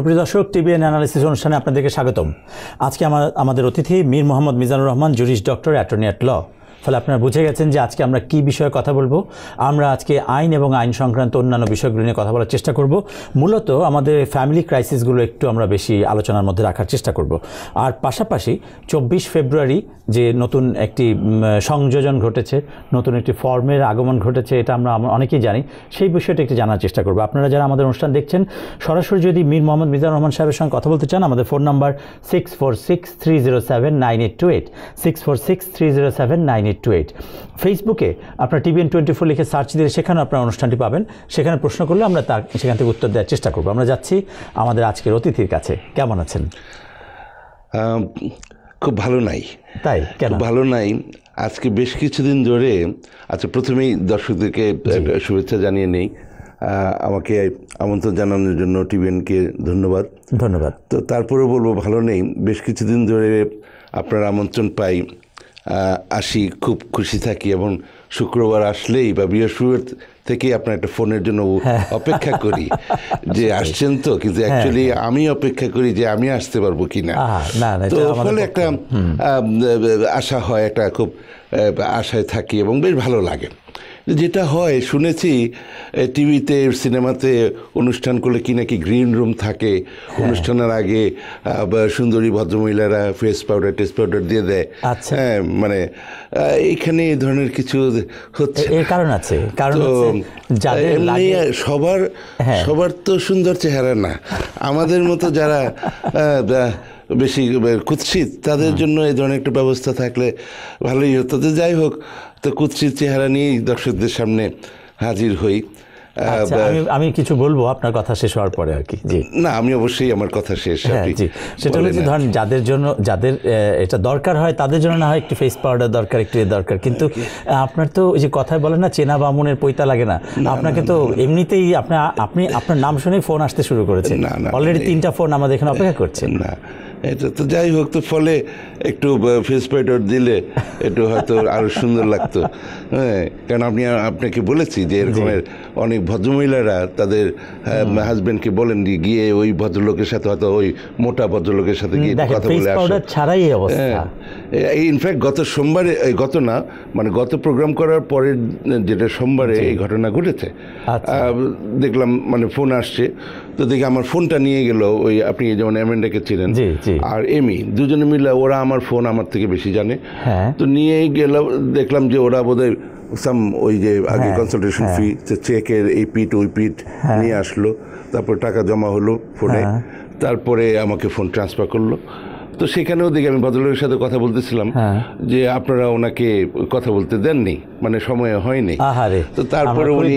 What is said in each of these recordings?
সুপ্রিয় দর্শক TVN analysis অনুষ্ঠানে আপনাদেরকে স্বাগতম আজকে আমার আমাদের অতিথি Mir Mohammad Mizanur Rahman juris doctor attorney at law ফলে আপনারা বুঝে গেছেন যে আজকে আমরা কি বিষয়ে কথা বলবো আমরা আজকে আইন এবং আইন সংক্রান্ত অন্যান্য বিষয়গুলো নিয়ে কথা বলার চেষ্টা করব মূলত আমাদের ফ্যামিলি ক্রাইসিসগুলো একটু আমরা বেশি আলোচনার মধ্যে রাখার চেষ্টা করব আর পাশাপাশি চব্বিশ ফেব্রুয়ারি যে নতুন একটি সংযোজন ঘটেছে নতুন একটি ফর্মের আগমন ঘটেছে এটা আমরা অনেকেই জানি সেই বিষয়টা একটু জানার চেষ্টা করব আপনারা যারা আমাদের অনুষ্ঠান দেখছেন সরাসরি যদি মীর মোহাম্মদ মিজানুর রহমান সাহেবের সঙ্গে কথা বলতে চান আমাদের phone number six four six three zero seven nine eight two eight six four six three zero seven nine eight two eight ফেসবুকে আপনার টিভিএন টোয়েন্টি ফোর লিখে সার্চ দিয়ে সেখানেও আপনার অনুষ্ঠানটি পাবেন সেখানে প্রশ্ন করলে আমরা তার সেখান থেকে উত্তর দেওয়ার চেষ্টা করবো আমরা যাচ্ছি আমাদের আজকের অতিথির কাছে কেমন আছেন খুব ভালো নাই তাই কেন ভালো নাই আজকে বেশ কিছুদিন ধরে আচ্ছা প্রথমেই দর্শকদেরকে শুভেচ্ছা জানিয়ে নেই আমাকে আমন্ত্রণ জানানোর জন্য টিভিএনকে ধন্যবাদ ধন্যবাদ তো তারপরেও বলবো ভালো নেই বেশ কিছুদিন ধরে আপনার আমন্ত্রণ পাই আসি খুব খুশি থাকি এবং শুক্রবার আসলেই বা বৃহস্পতিবার থেকে আপনার একটা ফোনের জন্য অপেক্ষা করি যে আসছেন তো কিন্তু অ্যাকচুয়ালি হ্যাঁ। আমি অপেক্ষা করি যে আমি আসতে পারবো কি না তো ফলে একটা আশা হয় একটা খুব আশায় থাকি এবং বেশ ভালো লাগে যেটা হয় শুনেছি টিভিতে সিনেমাতে অনুষ্ঠান করলে কি নাকি গ্রিন রুম থাকে হ্যাঁ। অনুষ্ঠানের আগে সুন্দরী ভদ্রমহিলারা ফেস পাউডার টেস্ট পাউডার দিয়ে দেয় আচ্ছা। হ্যাঁ মানে এখানে এই ধরনের কিছু হচ্ছে এর কারণ আছে কারণ সবার হ্যাঁ। সবার তো সুন্দর চেহারা না আমাদের মতো যারা বেশি কুৎসিত তাদের জন্য এই ধরনের একটা ব্যবস্থা থাকলে ভালোই হতো তো যাই হোক তো কুৎসিত চেহারা নিয়েই দর্শকদের সামনে হাজির হই আচ্ছা, আমি কিছু বলবো আপনার কথা শেষ হওয়ার পরে আর কি জি না আমি অবশ্যই আমার কথা শেষ হ্যাঁ, জি সেটা হলো যে ধরেন যাদের জন্য যাদের এটা দরকার হয় তাদের জন্য না হয় একটু ফেস পাউডার দরকার একটু দরকার কিন্তু আপনার তো ওই যে কথায় বলেন না চেনা বামুনের পৈতা লাগে না আপনাকে তো এমনিতেই আপনি আপনি আপনার নাম শুনেই ফোন আসতে শুরু করেছেন অলরেডি তিনটা ফোন আমাদের এখানে অপেক্ষা করছেন না এটা আচ্ছা, তো যাই হোক তো ফলে একটু ফেস পাউডার দিলে একটু হয়তো আরও সুন্দর লাগতো হ্যাঁ কারণ আপনি আপনাকে বলেছি যে এরকমের অনেক ভদ্রমহিলারা তাদের হাজব্যান্ডকে বলেন গিয়ে ওই ভদ্রলোকের সাথে হয়তো ওই মোটা ভদ্রলোকের সাথে গিয়ে কথা বলে ছাড়াই অবস্থা হ্যাঁ, এই ইনফ্যাক্ট গত সোমবারে গত না মানে গত প্রোগ্রাম করার পরের যেটা সোমবারে এই ঘটনা ঘটেছে আচ্ছা। দেখলাম মানে ফোন আসছে তো দেখি আমার ফোনটা নিয়ে গেল ওই আপনি যেমন ডেকে ছিলেন আর এমি দুজনে মিলে ওরা আমার ফোন আমার থেকে বেশি জানে হ্যাঁ। তো নিয়ে গেল দেখলাম যে ওরা বোধহয় সাম ওই যে হ্যাঁ, আগে কনসালটেশন ফি চেকের এই পিট ওই পিট নিয়ে আসলো তারপর টাকা জমা হলো ফোনে হ্যাঁ। তারপরে আমাকে ফোন ট্রান্সফার করলো তো সেখানেও দেখি আমি ভদ্রলোকের সাথে কথা বলতেছিলাম হ্যাঁ। যে আপনারা ওনাকে কথা বলতে দেননি মানে সময় হয়নি তো তারপরে উনি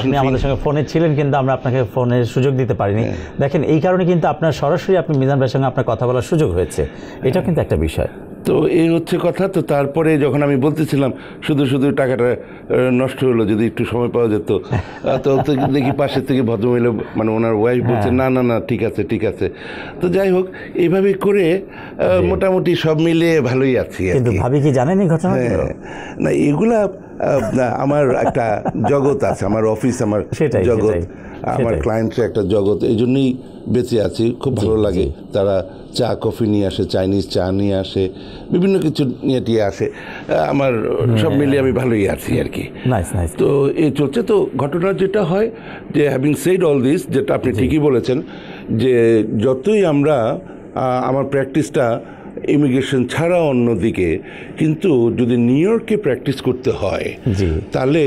আপনি আমাদের সঙ্গে ফোনে ছিলেন কিন্তু আমরা আপনাকে ফোনে সুযোগ দিতে পারিনি হ্যাঁ। দেখেন এই কারণে কিন্তু আপনার সরাসরি আপনি মিজান ভাইয়ের সঙ্গে আপনার কথা বলার সুযোগ হয়েছে এটা হ্যাঁ। কিন্তু একটা বিষয় তো এই হচ্ছে কথা তো তারপরে যখন আমি বলতেছিলাম শুধু শুধু টাকাটা নষ্ট হলো যদি একটু সময় পাওয়া যেত তো দেখি পাশের থেকে ভদ্রমহিলা মানে ওনার ওয়াইফ বলছে হ্যাঁ। না না না ঠিক আছে ঠিক আছে তো যাই হোক এইভাবে করে মোটামুটি সব মিলিয়ে ভালোই আছি কিন্তু ভাবি কি জানেনি ঘটনা হ্যাঁ। না এগুলা আমার একটা জগৎ আছে আমার অফিস আমার জগৎ আমার ক্লায়েন্টের একটা জগৎ এই জন্যই বেঁচে আছি খুব ভালো লাগে তারা চা কফি নিয়ে আসে চাইনিজ চা নিয়ে আসে বিভিন্ন কিছু নিয়ে টিয়ে আসে আমার সব মিলিয়ে আমি ভালোই আছি আর কি তো এই চলছে তো ঘটনা যেটা হয় যে হ্যাভিং সেড অল দিস যেটা আপনি ঠিকই বলেছেন যে যতই আমরা আমার প্র্যাকটিসটা ইমিগ্রেশন ছাড়া অন্যদিকে কিন্তু যদি নিউ ইয়র্কে প্র্যাকটিস করতে হয় তাহলে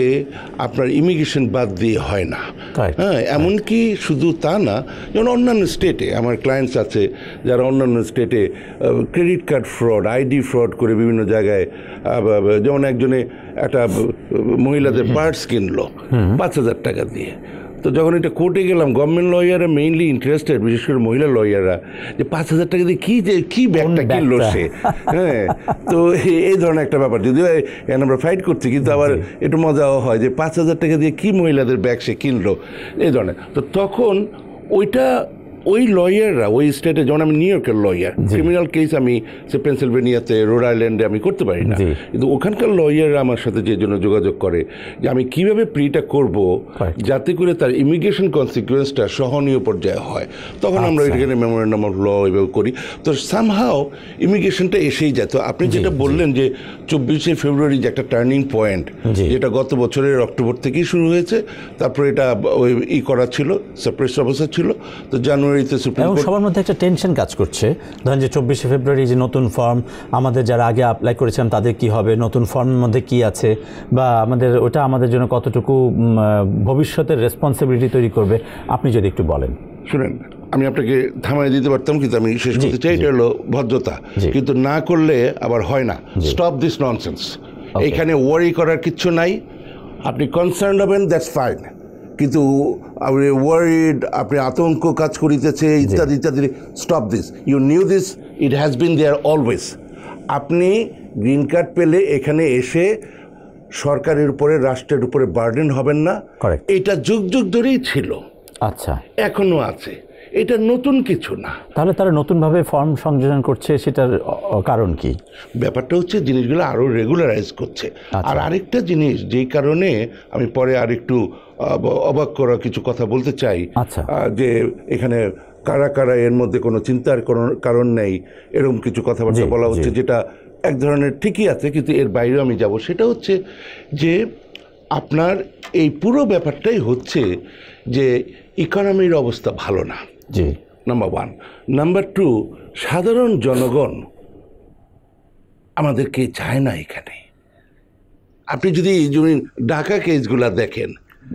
আপনার ইমিগ্রেশন বাদ দিয়ে হয় না হ্যাঁ এমনকি শুধু তা না যেমন অন্যান্য স্টেটে আমার ক্লায়েন্টস আছে যারা অন্যান্য স্টেটে credit card fraud ID fraud করে বিভিন্ন জায়গায় যেমন একজনে একটা মহিলাদের পার্টস কিনলো পাঁচ হাজার টাকা দিয়ে তো যখন এটা কোর্টে গেলাম গভর্নমেন্ট লয়াররা মেইনলি ইন্টারেস্টেড বিশেষ করে মহিলা লয়াররা যে পাঁচ হাজার টাকা দিয়ে কী যে কী ব্যাগটা কিনলো সে হ্যাঁ তো এই ধরনের একটা ব্যাপার যদিও এখন আমরা ফাইট করছি কিন্তু আবার একটু মজাও হয় যে পাঁচ হাজার টাকা দিয়ে কী মহিলাদের ব্যাগ সে কিনলো এই ধরনের তো তখন ওইটা ওই লয়াররা ওই স্টেটে যেমন আমি নিউ ইয়র্কের লয়ার ক্রিমিনাল কেস আমি সে পেনসিলভেনিয়াতে রোড আইল্যান্ডে আমি করতে পারি না কিন্তু ওখানকার লয়াররা আমার সাথে যে জন্য যোগাযোগ করে যে আমি কিভাবে প্রিটা করব যাতে করে তার ইমিগ্রেশন কনসিকুয়েন্সটা সহনীয় পর্যায়ে হয় তখন আমরা এখানে মেমোরেন্ডাম অফ ল এভাবে করি তো সামহাও ইমিগ্রেশনটা এসেই যায় তো আপনি যেটা বললেন যে চব্বিশে ফেব্রুয়ারি যে একটা টার্নিং পয়েন্ট যেটা গত বছরের অক্টোবর থেকেই শুরু হয়েছে তারপরে এটা ওই ই করা ছিল সাপ্রেস অবস্থা ছিল তো জানুয়ারি জানুয়ারিতে সুপ্রিম এবং সবার মধ্যে একটা টেনশন কাজ করছে ধরেন যে চব্বিশে ফেব্রুয়ারি যে নতুন ফর্ম আমাদের যারা আগে অ্যাপ্লাই করেছিলাম তাদের কি হবে নতুন ফর্মের মধ্যে কি আছে বা আমাদের ওটা আমাদের জন্য কতটুকু ভবিষ্যতের রেসপন্সিবিলিটি তৈরি করবে আপনি যদি একটু বলেন শুনেন আমি আপনাকে থামাই দিতে পারতাম কিন্তু আমি শেষ করতে চাই এটা হলো ভদ্রতা কিন্তু না করলে আবার হয় না স্টপ দিস ননসেন্স এখানে ওয়ারি করার কিছু নাই আপনি কনসার্ন হবেন দ্যাটস ফাইন কিন্তু আপনি ওয়ার্ড আপনি আতঙ্ক কাজ করিতেছে ইত্যাদি ইত্যাদি stop this you new this it has been there always আপনি গ্রিন কার্ড পেলে এখানে এসে সরকারের উপরে রাষ্ট্রের উপরে বার্ডেন হবেন না এটা যুগ যুগ ধরেই ছিল আচ্ছা এখনো আছে এটা নতুন কিছু না তাহলে তারা নতুনভাবে ফর্ম সংযোজন করছে সেটার কারণ কি ব্যাপারটা হচ্ছে জিনিসগুলো আরও রেগুলারাইজ করছে আচ্ছা। আর আরেকটা জিনিস যেই কারণে আমি পরে আর একটু অবাক করা কিছু কথা বলতে চাই আচ্ছা। যে এখানে কারা কারা এর মধ্যে কোনো চিন্তার কারণ নেই এরকম কিছু কথাবার্তা বলা হচ্ছে যেটা এক ধরনের ঠিকই আছে কিন্তু এর বাইরে আমি যাব সেটা হচ্ছে যে আপনার এই পুরো ব্যাপারটাই হচ্ছে যে ইকোনমির অবস্থা ভালো না জি নাম্বার ওয়ান নাম্বার টু সাধারণ জনগণ আমাদেরকে চায় না এখানে আপনি যদি ঢাকা কেসগুলো দেখেন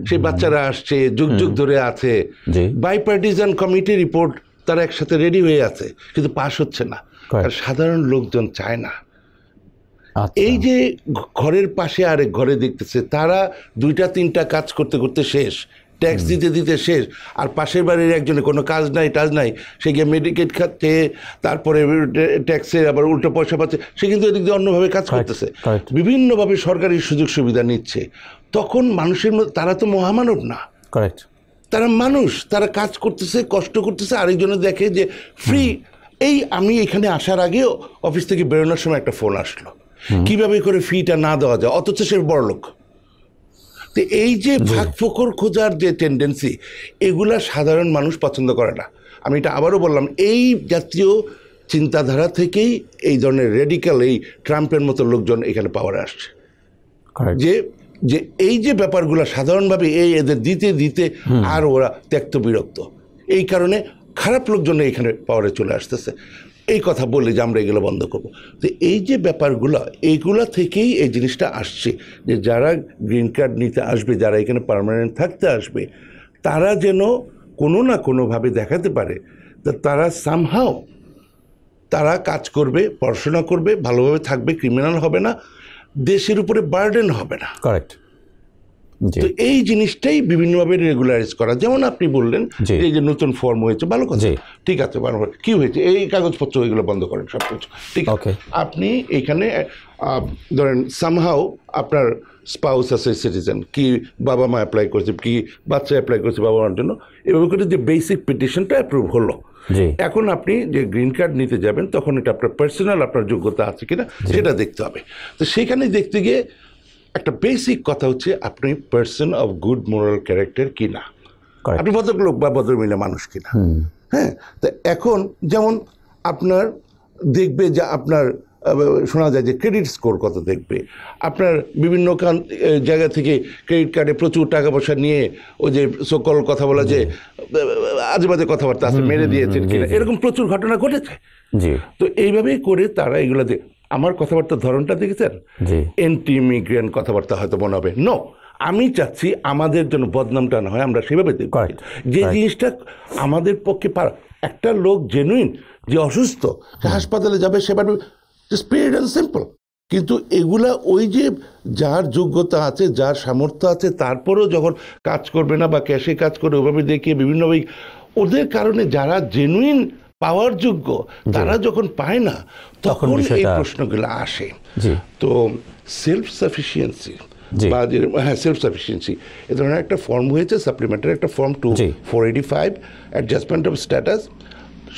সেই বাচ্চারা আসছে যুগ যুগ ধরে আছে বাইপার্টিজান কমিটি রিপোর্ট তারা একসাথে রেডি হয়ে আছে কিন্তু পাস হচ্ছে না আর সাধারণ লোকজন চায় না আচ্ছা। এই যে ঘরের পাশে আরেক ঘরে দেখতেছে তারা দুইটা তিনটা কাজ করতে করতে শেষ ট্যাক্স দিতে দিতে শেষ আর পাশের বাড়ির একজনের কোনো কাজ নাই টাজ নাই সে গিয়ে মেডিকেট খাচ্ছে তারপরে ট্যাক্সের আবার উল্টো পয়সা পাচ্ছে সে কিন্তু এদিক দিয়ে অন্যভাবে কাজ করতেছে বিভিন্নভাবে সরকারি সুযোগ সুবিধা নিচ্ছে তখন মানুষের মধ্যে তারা তো মহামানব না তারা মানুষ তারা কাজ করতেছে কষ্ট করতেছে আরেকজনে দেখে যে ফ্রি এই আমি এখানে আসার আগেও অফিস থেকে বেরোনোর সময় একটা ফোন আসলো কিভাবে করে ফিটা না দেওয়া যায় অথচ সে বড় লোক তো এই যে ফাঁক ফোকর খোঁজার যে টেন্ডেন্সি এগুলা সাধারণ মানুষ পছন্দ করে না আমি এটা আবারও বললাম এই জাতীয় চিন্তাধারা থেকেই এই ধরনের রেডিক্যাল এই ট্রাম্পের মতো লোকজন এখানে পাওয়ার আসছে যে যে এই যে ব্যাপারগুলো সাধারণভাবে এই এদের দিতে দিতে আর ওরা ত্যক্ত বিরক্ত এই কারণে খারাপ লোকজন এখানে পাওয়ারে চলে আসতেছে এই কথা বললে যে আমরা এগুলো বন্ধ করব তো এই যে ব্যাপারগুলো এইগুলো থেকেই এই জিনিসটা আসছে যে যারা গ্রিন কার্ড নিতে আসবে যারা এখানে পারমানেন্ট থাকতে আসবে তারা যেন কোনো না কোনোভাবে দেখাতে পারে তা তারা সামহাও তারা কাজ করবে পড়াশোনা করবে ভালোভাবে থাকবে ক্রিমিনাল হবে না দেশের উপরে বার্ডেন হবে না কারেক্ট তো এই জিনিসটাই বিভিন্নভাবে রেগুলারাইজ করা যেমন আপনি বললেন এই যে নতুন ফর্ম হয়েছে ভালো কথা ঠিক আছে ভালো কি হয়েছে এই কাগজপত্র ওইগুলো বন্ধ করেন সব কিছু ঠিক আছে আপনি এখানে ধরেন সামহাও আপনার স্পাউস আছে সিটিজেন কি বাবা মা অ্যাপ্লাই করেছে কি বাচ্চা অ্যাপ্লাই করেছে বাবা মার জন্য এভাবে করে যে বেসিক পিটিশনটা অ্যাপ্রুভ হলো এখন আপনি যে গ্রিন কার্ড নিতে যাবেন তখন এটা আপনার পার্সোনাল আপনার যোগ্যতা আছে কিনা সেটা দেখতে হবে তো সেখানে দেখতে গিয়ে একটা বেসিক কথা হচ্ছে আপনি person of good moral character কিনা আপনি ভদ্রলোক বা মিলে মানুষ কিনা হ্যাঁ তো এখন যেমন আপনার দেখবে যে আপনার শোনা যায় যে ক্রেডিট স্কোর কত দেখবে আপনার বিভিন্ন জায়গা থেকে ক্রেডিট কার্ডে প্রচুর টাকা পয়সা নিয়ে ওই যে সকল কথা বলা যে আজেবাজে কথাবার্তা আছে মেরে দিয়েছেন কিনা এরকম প্রচুর ঘটনা ঘটেছে তো এইভাবেই করে তারা এগুলো আমার কথাবার্তার ধরনটা দেখেছেন এন্টি ইমিগ্রেন্ট কথাবার্তা হয়তো মনে হবে নো আমি চাচ্ছি আমাদের জন্য বদনামটা না হয় আমরা সেভাবে দেখব যে জিনিসটা আমাদের পক্ষে পারা একটা লোক জেনুইন যে অসুস্থ হাসপাতালে যাবে সেভাবে জাস্ট পিরিয়ড অ্যান্ড সিম্পল কিন্তু এগুলা ওই যে যার যোগ্যতা আছে যার সামর্থ্য আছে তারপরেও যখন কাজ করবে না বা ক্যাশে কাজ করে ওভাবে দেখিয়ে বিভিন্নভাবে ওদের কারণে যারা জেনুইন পাওয়ার যোগ্য তারা যখন পায় না তখন এই প্রশ্নগুলো আসে তো সেলফ সাফিসিয়েন্সি বা হ্যাঁ সেলফ সাফিসিয়েন্সি এ ধরনের একটা ফর্ম হয়েছে সাপ্লিমেন্টারি একটা form two four eighty five adjustment of status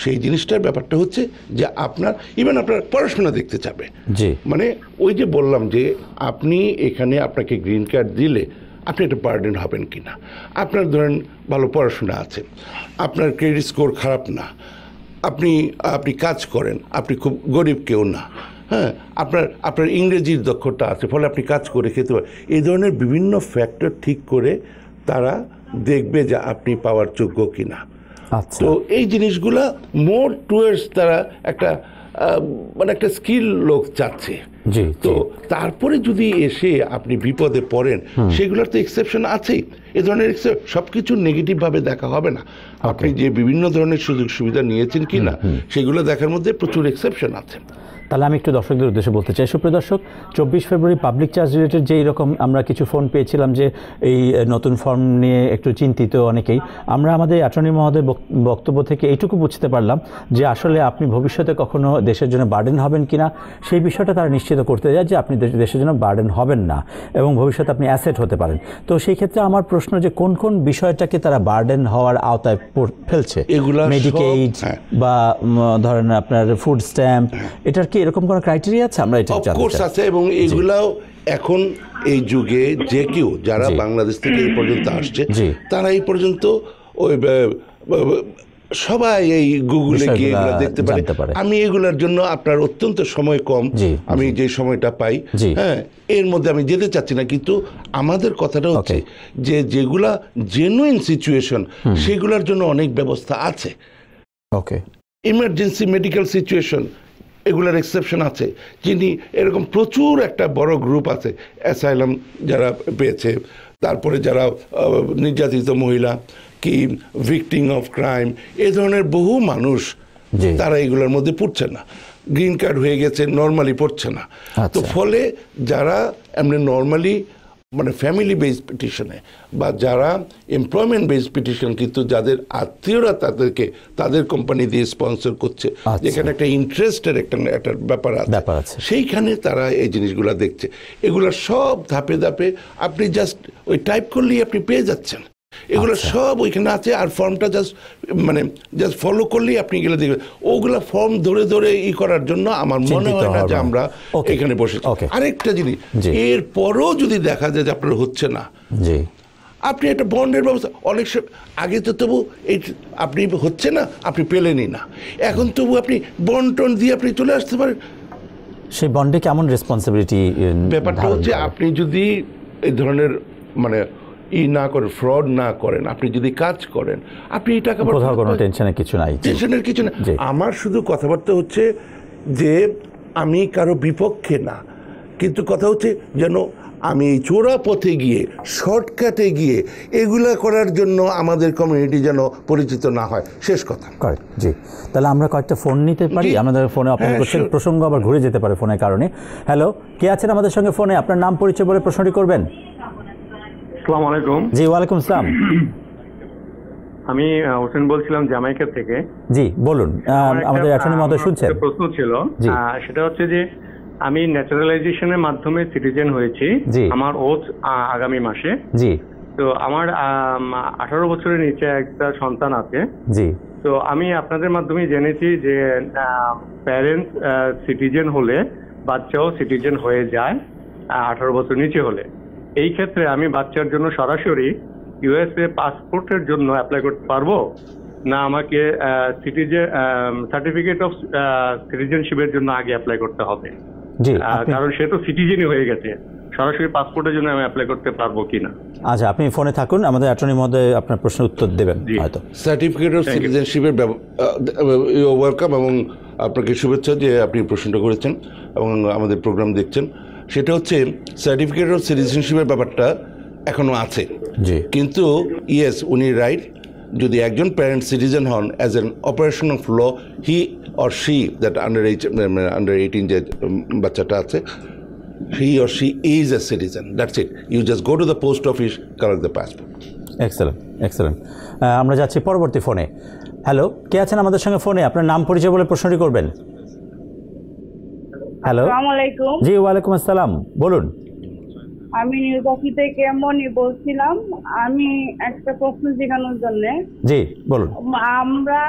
সেই জিনিসটার ব্যাপারটা হচ্ছে যে আপনার ইভেন আপনার পড়াশোনা দেখতে চাবে যে মানে ওই যে বললাম যে আপনি এখানে আপনাকে গ্রিন কার্ড দিলে আপনি একটা বার্ডেন হবেন কি না আপনার ধরেন ভালো পড়াশোনা আছে আপনার ক্রেডিট স্কোর খারাপ না আপনি আপনি কাজ করেন আপনি খুব গরিব কেউ না হ্যাঁ আপনার আপনার ইংরেজির দক্ষতা আছে ফলে আপনি কাজ করে খেতে পারেন এই ধরনের বিভিন্ন ফ্যাক্টর ঠিক করে তারা দেখবে যে আপনি পাওয়ার যোগ্য কি না আচ্ছা। তো এই জিনিসগুলা মোর টুয়ার্ডস তারা একটা মানে একটা স্কিল লোক চাচ্ছে তো তারপরে যদি এসে আপনি বিপদে পড়েন সেগুলোর তো এক্সেপশন আছেই এ ধরনের সব কিছু নেগেটিভভাবে দেখা হবে না আপনি যে বিভিন্ন ধরনের সুযোগ সুবিধা নিয়েছেন কি না সেগুলো দেখার মধ্যে প্রচুর এক্সেপশন আছে তাহলে আমি একটু দর্শকদের উদ্দেশ্যে বলতে চাই সুপ্রিয় দর্শক চব্বিশ ফেব্রুয়ারি পাবলিক চার্জ রিলেটেড যে এইরকম আমরা কিছু ফোন পেয়েছিলাম যে এই নতুন ফর্ম নিয়ে একটু চিন্তিত অনেকেই আমরা আমাদের অ্যাটর্নি মহোদয় বক্তব্য থেকে এইটুকু বুঝতে পারলাম যে আসলে আপনি ভবিষ্যতে কখনো দেশের জন্য বার্ডেন হবেন কি না সেই বিষয়টা তারা নিশ্চিত করতে যায় যে আপনি দেশের জন্য বার্ডেন হবেন না এবং ভবিষ্যতে আপনি অ্যাসেট হতে পারেন তো সেই ক্ষেত্রে আমার প্রশ্ন যে কোন কোন বিষয়টাকে তারা বার্ডেন হওয়ার আওতায় ফেলছে এগুলো মেডিকেড হ্যাঁ। বা ধরেন আপনার ফুড স্ট্যাম্প এটার কি এরকম কোনো ক্রাইটেরিয়া আছে আমরা এটা অফকোর্স আছে এবং এগুলাও এখন এই যুগে যে কেউ যারা বাংলাদেশ থেকে এই পর্যন্ত আসছে তারা এই পর্যন্ত ওই সবাই এই গুগলে গিয়ে এগুলো দেখতে পারে আমি এগুলোর জন্য আপনার অত্যন্ত সময় কম আমি যে সময়টা পাই হ্যাঁ এর মধ্যে আমি যেতে চাচ্ছি না কিন্তু আমাদের কথাটা হচ্ছে যে যেগুলা জেনুইন সিচুয়েশন সেগুলোর জন্য অনেক ব্যবস্থা আছে ওকে ইমার্জেন্সি মেডিকেল সিচুয়েশন এগুলোর এক্সেপশন আছে যিনি এরকম প্রচুর একটা বড় গ্রুপ আছে অ্যাসাইলাম যারা পেয়েছে তারপরে যারা নির্যাতিত মহিলা কি ভিক্টিং অফ ক্রাইম এ ধরনের বহু মানুষ তারা এগুলোর মধ্যে পড়ছে না গ্রিন কার্ড হয়ে গেছে নর্মালি পড়ছে না তো আচ্ছা। ফলে যারা এমনি নর্মালি মানে ফ্যামিলি বেস পিটিশনে বা যারা এমপ্লয়মেন্ট বেস পিটিশন কিন্তু যাদের আত্মীয়রা তাদেরকে তাদের কোম্পানি দিয়ে স্পন্সর করছে আচ্ছা। যেখানে একটা ইন্টারেস্টের একটা একটা ব্যাপার আছে সেইখানে তারা এই জিনিসগুলো দেখছে এগুলো সব ধাপে ধাপে আপনি জাস্ট ওই টাইপ করলেই আপনি পেয়ে যাচ্ছেন এগুলো আচ্ছা। সব ওইখানে আছে আর ফর্মটা জাস্ট মানে জাস্ট ফলো করলেই আপনি গেলে দেখবেন ওগুলো ফর্ম ধরে ধরে ই করার জন্য আমার মনে হয় না যে আমরা এখানে বসে আরেকটা জিনিস এর পরও যদি দেখা যায় যে আপনার হচ্ছে না আপনি একটা বন্ডের ব্যবস্থা অনেক আগে তো তবু এই আপনি হচ্ছে না আপনি পেলেনই না এখন তবু আপনি বন্ড টন দিয়ে আপনি চলে আসতে পারেন সেই বন্ডে কেমন রেসপন্সিবিলিটি ব্যাপারটা হচ্ছে আপনি যদি এই ধরনের মানে ই না করেন ফ্রড না করেন আপনি যদি কাজ করেন আপনি এই টাকা কোথাও কোনো টেনশনের কিছু নাই টেনশনের কিছু না আমার শুধু কথাবার্তা হচ্ছে যে আমি কারো বিপক্ষে না কিন্তু কথা হচ্ছে যেন আমি এই চোরা পথে গিয়ে শর্টকাটে গিয়ে এগুলা করার জন্য আমাদের কমিউনিটি যেন পরিচিত না হয় শেষ কথা জি তাহলে আমরা কয়েকটা ফোন নিতে পারি আমাদের ফোনে আপনার হ্যাঁ, করছেন প্রসঙ্গ আবার ঘুরে যেতে পারে ফোনের কারণে হ্যালো কে আছেন আমাদের সঙ্গে ফোনে আপনার নাম পরিচয় বলে প্রশ্নটি করবেন আলাইকুম জি ওয়ালাইকুম আমি হোসেন বলছিলাম থেকে জি বলুন আমাদের মতো শুনছেন প্রশ্ন ছিল সেটা হচ্ছে যে আমি ন্যাচারালাইজেশনের মাধ্যমে সিটিজেন হয়েছি আমার আগামী মাসে জি তো আমার আঠারো বছরের নিচে একটা সন্তান আছে জি তো আমি আপনাদের মাধ্যমে জেনেছি যে প্যারেন্টস সিটিজেন হলে বাচ্চাও সিটিজেন হয়ে যায় আঠারো বছর নিচে হলে এই ক্ষেত্রে আমি বাচ্চার জন্য সরাসরি ইউএসএ পাসপোর্টের জন্য অ্যাপ্লাই করতে পারবো না আমাকে সিটিজে সার্টিফিকেট অফ সিটিজেনশিপের জন্য আগে অ্যাপ্লাই করতে হবে কারণ সে তো সিটিজেনই হয়ে গেছে সরাসরি পাসপোর্টের জন্য আমি অ্যাপ্লাই করতে পারবো কিনা আচ্ছা আপনি ফোনে থাকুন আমাদের অ্যাটর্নি মধ্যে আপনার প্রশ্নের উত্তর দেবেন হয়তো সার্টিফিকেট অফ সিটিজেনশিপের ওয়েলকাম এবং আপনাকে শুভেচ্ছা যে আপনি প্রশ্নটা করেছেন এবং আমাদের প্রোগ্রাম দেখছেন সেটা হচ্ছে সার্টিফিকেট অফ সিটিজেনশিপের ব্যাপারটা এখনও আছে কিন্তু ইয়েস উনি রাইট যদি একজন প্যারেন্ট সিটিজেন হন as an operation of law he or she that under H under eighteen যে বাচ্চাটা আছে he or she is a citizen that's it you just go to the post office collect the passport excellent excellent আমরা যাচ্ছি পরবর্তী ফোনে hello কে আছেন আমাদের সঙ্গে ফোনে আপনার নাম পরিচয় বলে প্রশ্নটি করবেন হ্যালো আলাইকুম জি ওয়ালাইকুম আসসালাম বলুন আমি নিউজকি থেকে মনি বলছিলাম আমি একটা প্রশ্ন জিজ্ঞানোর জন্য জি বলুন আমরা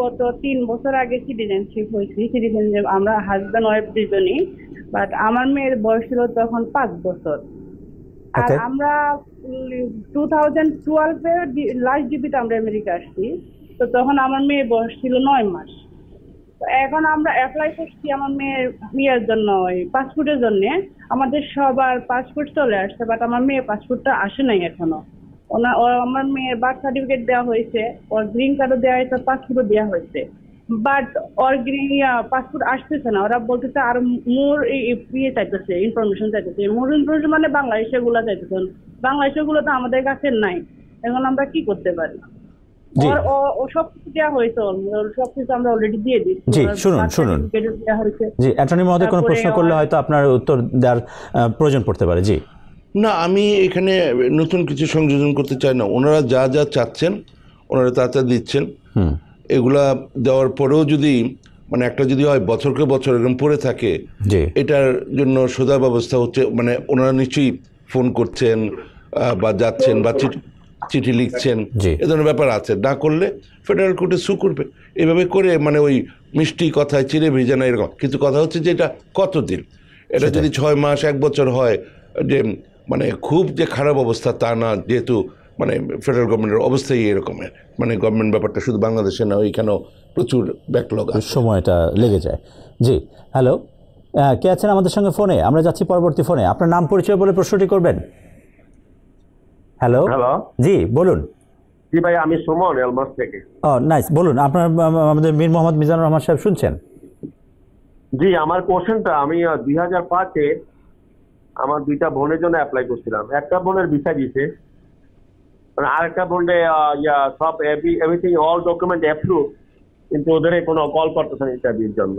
গত তিন বছর আগে সিটিজেনশিপ হয়েছি সিটিজেনশিপ আমরা হাজব্যান্ড ওয়াইফ দুজনই বাট আমার মেয়ের বয়স ছিল তখন পাঁচ বছর আর আমরা টু থাউজেন্ড টুয়েলভে লাস্ট ডিবিতে আমরা আমেরিকা আসছি তো তখন আমার মেয়ের বয়স ছিল নয় মাস এখন আমরা অ্যাপ্লাই করছি আমার মেয়ের ইয়ের জন্য ওই পাসপোর্টের জন্য আমাদের সবার পাসপোর্ট চলে আসছে বাট আমার মেয়ে পাসপোর্টটা আসে নাই এখনো ওনার আমার মেয়ের বার্থ সার্টিফিকেট দেওয়া হয়েছে ওর গ্রিন কার্ডও দেওয়া হয়েছে পাসপোর্টও দেওয়া হয়েছে বাট ওর গ্রিন পাসপোর্ট আসতেছে না ওরা বলতেছে আর মোর ইয়ে চাইতেছে ইনফরমেশন চাইতেছে মোর ইনফরমেশন মানে বাংলাদেশের গুলা চাইতেছে বাংলাদেশের গুলো তো আমাদের কাছে নাই এখন আমরা কি করতে পারি জি জি শুনুন শুনুন জি অ্যাটর্নি মহোদয় কোনো প্রশ্ন করলে হয়তো আপনার উত্তর দেওয়ার প্রয়োজন পড়তে পারে জি না আমি এখানে নতুন কিছু সংযোজন করতে চাই না ওনারা যা যা চাচ্ছেন ওনারা তা তা দিচ্ছেন এগুলা দেওয়ার পরেও যদি মানে একটা যদি হয় বছরকে বছর এরকম পড়ে থাকে এটার জন্য সোজা ব্যবস্থা হচ্ছে মানে ওনারা নিশ্চয়ই ফোন করছেন বা যাচ্ছেন বা চিঠি লিখছেন এ ধরনের ব্যাপার আছে না করলে ফেডারেল কোর্টে সু করবে এভাবে করে মানে ওই মিষ্টি কথায় চিড়ে ভিজে না এরকম কিন্তু কথা হচ্ছে যে এটা কতদিন এটা যদি ছয় মাস এক বছর হয় যে মানে খুব যে খারাপ অবস্থা তা না যেহেতু মানে ফেডারেল গভর্নমেন্টের অবস্থাই এরকমের মানে গভর্নমেন্ট ব্যাপারটা শুধু বাংলাদেশে না ওইখানেও প্রচুর ব্যাকলগ সময়টা লেগে যায় জি হ্যালো কে আছেন আমাদের সঙ্গে ফোনে আমরা যাচ্ছি পরবর্তী ফোনে আপনার নাম পরিচয় বলে প্রশ্নটি করবেন হ্যালো হ্যালো জি বলুন জি ভাই আমি সুমন এলমাস থেকে ও নাইস বলুন আপনার আমাদের মীর মোহাম্মদ মিজানুর রহমান সাহেব শুনছেন জি আমার কোশ্চেনটা আমি দুই হাজার পাঁচে আমার দুইটা বোনের জন্য অ্যাপ্লাই করছিলাম একটা বোনের ভিসা দিয়েছে আরেকটা বোনে ইয়া সব এভরিথিং অল ডকুমেন্ট অ্যাপ্রুভ কিন্তু ওদের কোনো কল করতেছে না ইন্টারভিউর জন্য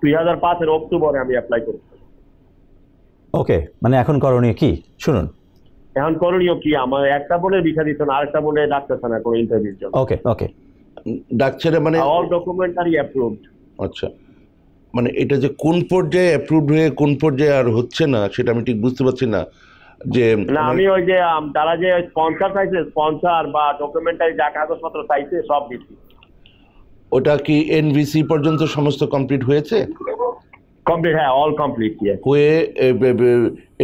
দুই হাজার পাঁচের অক্টোবরে আমি অ্যাপ্লাই করছি ওকে মানে এখন করণীয় কি শুনুন এখন করণীয় কি আমার একটা বলে ভিসা দিচ্ছেন আরেকটা বলে ডাক্তারখানা না করে ইন্টারভিউর জন্য ওকে ওকে ডাক্তারে মানে অল ডকুমেন্টারি অ্যাপ্রুভড আচ্ছা মানে এটা যে কোন পর্যায়ে অ্যাপ্রুভড হয়ে কোন পর্যায়ে আর হচ্ছে না সেটা আমি ঠিক বুঝতে পারছি না যে না মানে- আমি ওই যে তারা যে স্পন্সর চাইছে স্পন্সর বা ডকুমেন্টারি যা কাগজপত্র চাইছে সব দিচ্ছি ওটা কি এনভিসি পর্যন্ত সমস্ত কমপ্লিট হয়েছে কমপ্লিট হ্যাঁ অল কমপ্লিট হয়ে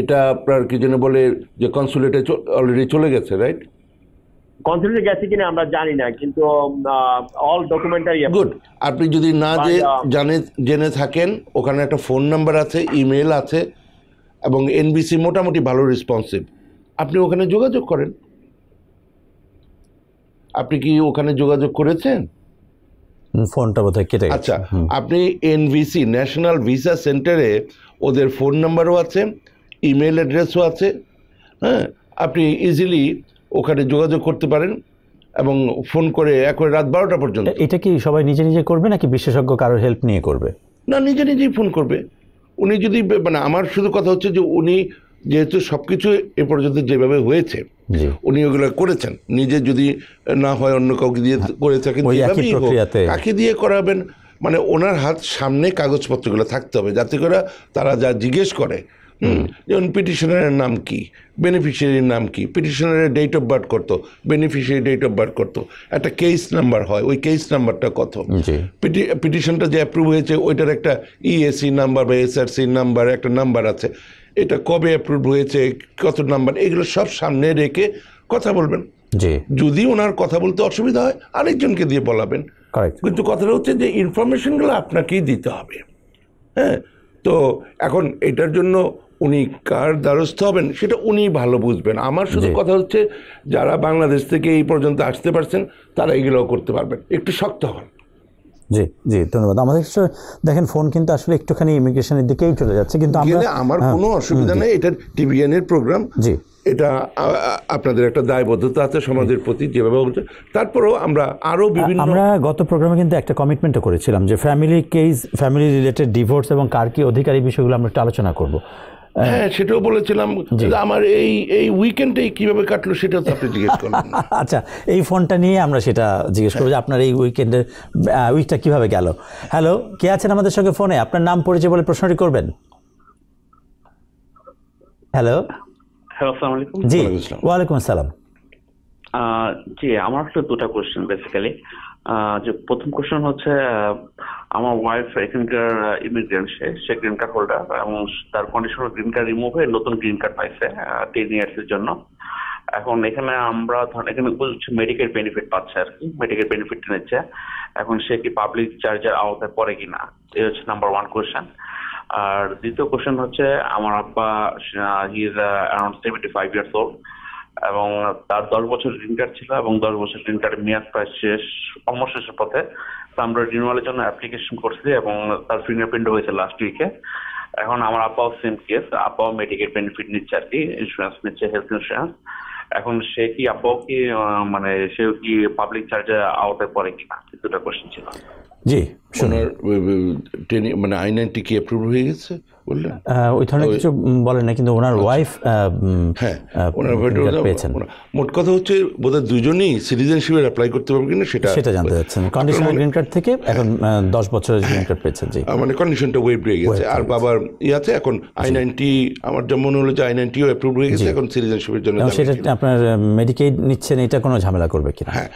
এটা আপনার কি যেন বলে যে কনসুলেটে অলরেডি চলে গেছে রাইট কনসুলেটে গেছে কিনা আমরা জানি না কিন্তু অল ডকুমেন্টারি গুড আপনি যদি না যে uh, জানে জেনে থাকেন ওখানে একটা ফোন নাম্বার আছে ইমেল আছে এবং এনবিসি মোটামুটি ভালো রেসপন্সিভ আপনি ওখানে যোগাযোগ করেন আপনি কি ওখানে যোগাযোগ করেছেন ফোনটা বোধহয় কেটে আচ্ছা আপনি এনভিসি ন্যাশনাল ভিসা সেন্টারে ওদের ফোন নাম্বারও আছে ইমেল অ্যাড্রেসও আছে হ্যাঁ আপনি ইজিলি ওখানে যোগাযোগ করতে পারেন এবং ফোন করে এখন রাত বারোটা পর্যন্ত এটা কি সবাই নিজে নিজে করবে নাকি বিশেষজ্ঞ কারোর হেল্প নিয়ে করবে না নিজে নিজেই ফোন করবে উনি যদি মানে আমার শুধু কথা হচ্ছে যে উনি যেহেতু সব কিছু এ পর্যন্ত যেভাবে হয়েছে উনি ওগুলো করেছেন নিজে যদি না হয় অন্য কাউকে দিয়ে হ্যাঁ। করে থাকেন কাকে দিয়ে করাবেন মানে ওনার হাত সামনে কাগজপত্রগুলো থাকতে হবে যাতে করে তারা যা জিজ্ঞেস করে যেমন পিটিশনারের নাম কি বেনিফিশিয়ারির নাম কি পিটিশনারের ডেট অফ বার্থ করতো বেনিফিশিয়ারি ডেট অফ বার্থ করতো একটা কেস নাম্বার হয় ওই কেস নাম্বারটা কত পিটিশনটা যে অ্যাপ্রুভ হয়েছে ওইটার একটা ইএসি e নাম্বার বা এসআরসি নাম্বার একটা নাম্বার আছে এটা কবে অ্যাপ্রুভ হয়েছে কত নাম্বার এগুলো সব সামনে রেখে কথা বলবেন যদি ওনার কথা বলতে অসুবিধা হয় আরেকজনকে দিয়ে বলাবেন কিন্তু কথাটা হচ্ছে যে ইনফরমেশনগুলো আপনাকেই দিতে হবে হ্যাঁ তো এখন এটার জন্য উনি কার দ্বারস্থ হবেন সেটা উনি ভালো বুঝবেন আমার শুধু কথা হচ্ছে যারা বাংলাদেশ থেকে এই পর্যন্ত আসতে পারছেন তারা এগুলোও করতে পারবেন একটু শক্ত হন জি জি ধন্যবাদ আমাদের দেখেন ফোন কিন্তু আসলে একটুখানি ইমিগ্রেশনের দিকেই চলে যাচ্ছে কিন্তু আমরা আমার হ্যাঁ। কোনো অসুবিধা নেই এটা টিভিএনের প্রোগ্রাম জি এটা আপনাদের একটা দায়বদ্ধতা আছে সমাজের প্রতি যেভাবে হচ্ছে তারপরেও আমরা আরও বিভিন্ন আমরা গত প্রোগ্রামে কিন্তু একটা কমিটমেন্টও করেছিলাম যে family case family related divorce এবং কার কি অধিকারী বিষয়গুলো আমরা একটু আলোচনা করবো হ্যাঁ।, হ্যাঁ সেটাও বলেছিলাম আমার এই এই উইকেন্ডে কিভাবে কাটলো সেটাও আপনি জিজ্ঞেস করলেন আচ্ছা এই ফোনটা নিয়ে আমরা সেটা জিজ্ঞেস করবো যে আপনার এই উইকেন্ডের উইকটা কিভাবে গেল হ্যালো কে আছেন আমাদের সঙ্গে ফোনে আপনার নাম পরিচয় বলে প্রশ্নটি করবেন হ্যালো আসসালামু আলাইকুম জি ওয়ালাইকুম আসসালাম জি আমার তো দুটো কোয়েশ্চেন বেসিক্যালি যে প্রথম কোশ্চেন হচ্ছে আমার ওয়াইফ এখানকার ইমিগ্রেন্ট সে সে গ্রিন কার্ড হোল্ডার এবং তার কন্ডিশন গ্রিন কার্ড রিমুভ হয়ে নতুন গ্রিন কার্ড পাইছে টেন ইয়ার্স এর জন্য এখন এখানে আমরা ধর এখানে মেডিকেল বেনিফিট পাচ্ছে আর কি মেডিকেল বেনিফিট নিচ্ছে এখন সে কি পাবলিক চার্জের আওতায় পড়ে কিনা এই হচ্ছে নাম্বার ওয়ান কোয়েশ্চেন আর দ্বিতীয় কোশ্চেন হচ্ছে আমার আব্বা he is around seventy five years old এবং তার দশ বছর গ্রিন কার্ড ছিল এবং দশ বছর গ্রিন কার্ডের মেয়াদ প্রায় শেষ অমশেষের পথে তা আমরা রিনুয়ালের জন্য অ্যাপ্লিকেশন করছি এবং তার ফিঙ্গারপ্রিন্ট হয়েছে লাস্ট উইকে এখন আমার আব্বাও সেম কেস আব্বাও মেডিকেল বেনিফিট নিচ্ছে আর কি ইন্স্যুরেন্স নিচ্ছে হেলথ ইন্স্যুরেন্স এখন সে কি আব্বাও কি মানে সে কি পাবলিক চার্জে আওতায় পড়ে কিনা দুটা কোশ্চেন ছিল জি শোনার মানে আই নাইনটি কি অ্যাপ্রুভ হয়ে গেছে বললেন ওই ধরনের কিছু বলেন না কিন্তু ওনার ওয়াইফ আচ্ছা। হ্যাঁ ইয়ে মোট কথা হচ্ছে বোধহয় দুজনেই সিটিজেনশিপের অ্যাপ্লাই করতে পারবে কিনা সেটা সেটা জানতে চাচ্ছেন কন্ডিশনাল গ্রিন কার্ড থেকে হ্যাঁ। এখন দশ বছরের গ্রিন কার্ড পেয়েছেন যে মানে কন্ডিশনটা ওয়েভ হয়ে গেছে আর বাবার ইয়াতে এখন আই নাইনটি আমার যেমন মনে হলো যে আই নাইনটিও অ্যাপ্রুভ হয়ে গেছে এখন সিটিজেনশিপের জন্য সেটা আপনার মেডিকেড নিচ্ছেন এটা কোনো ঝামেলা করবে কিনা হ্যাঁ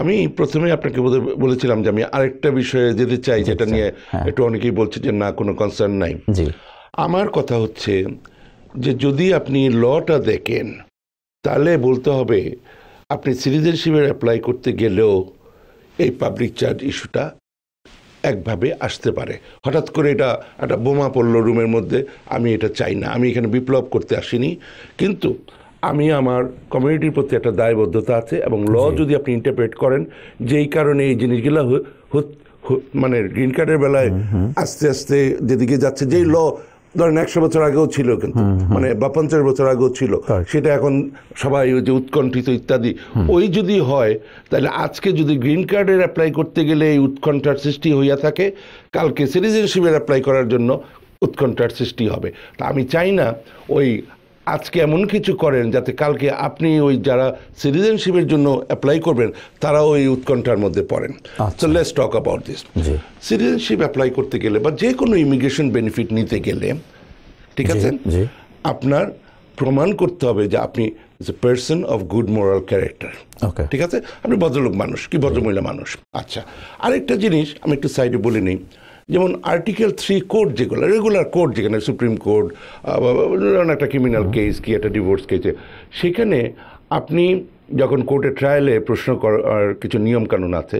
আমি প্রথমে আপনাকে বলেছিলাম যে আমি আরেকটা বিষয়ে যেতে চাই যেটা আচ্ছা, নিয়ে হ্যাঁ। একটু অনেকেই বলছে যে না কোনো কনসার্ন নাই আমার কথা হচ্ছে যে যদি আপনি লটা দেখেন তাহলে বলতে হবে আপনি সিটিজেনশিপের অ্যাপ্লাই করতে গেলেও এই পাবলিক চার্জ ইস্যুটা একভাবে আসতে পারে হঠাৎ করে এটা একটা বোমা পড়লো রুমের মধ্যে আমি এটা চাই না আমি এখানে বিপ্লব করতে আসিনি কিন্তু আমি আমার কমিউনিটির প্রতি একটা দায়বদ্ধতা আছে এবং ল যদি আপনি ইন্টারপ্রেট করেন যেই কারণে এই জিনিসগুলো মানে গ্রিন কার্ডের বেলায় আস্তে আস্তে যেদিকে যাচ্ছে যেই ল ধরেন একশো বছর আগেও ছিল কিন্তু মানে বা পঞ্চাশ বছর আগেও ছিল সেটা এখন সবাই ওই যে উৎকণ্ঠিত ইত্যাদি ওই যদি হয় তাহলে আজকে যদি গ্রিন কার্ডের অ্যাপ্লাই করতে গেলে এই উৎকণ্ঠার সৃষ্টি হইয়া থাকে কালকে সিটিজেনশিপের অ্যাপ্লাই করার জন্য উৎকণ্ঠার সৃষ্টি হবে তা আমি চাই না ওই আজকে এমন কিছু করেন যাতে কালকে আপনি ওই যারা সিটিজেনশিপের জন্য অ্যাপ্লাই করবেন তারা ওই উৎকণ্ঠার মধ্যে পড়েন তো let's talk about this citizenship apply করতে গেলে বা যে কোনো ইমিগ্রেশন বেনিফিট নিতে গেলে ঠিক আছে আপনার প্রমাণ করতে হবে যে আপনি is a person of good moral character ঠিক আছে আপনি ভদ্রলোক মানুষ কি ভদ্রমহিলা মানুষ আচ্ছা আরেকটা জিনিস আমি একটু সাইডে বলে নিই যেমন আর্টিকেল থ্রি কোর্ট যেগুলো রেগুলার কোর্ট যেখানে সুপ্রিম কোর্ট একটা ক্রিমিনাল কেস কি একটা ডিভোর্স কেসে সেখানে আপনি যখন কোর্টে ট্রায়ালে প্রশ্ন করার কিছু নিয়মকানুন আছে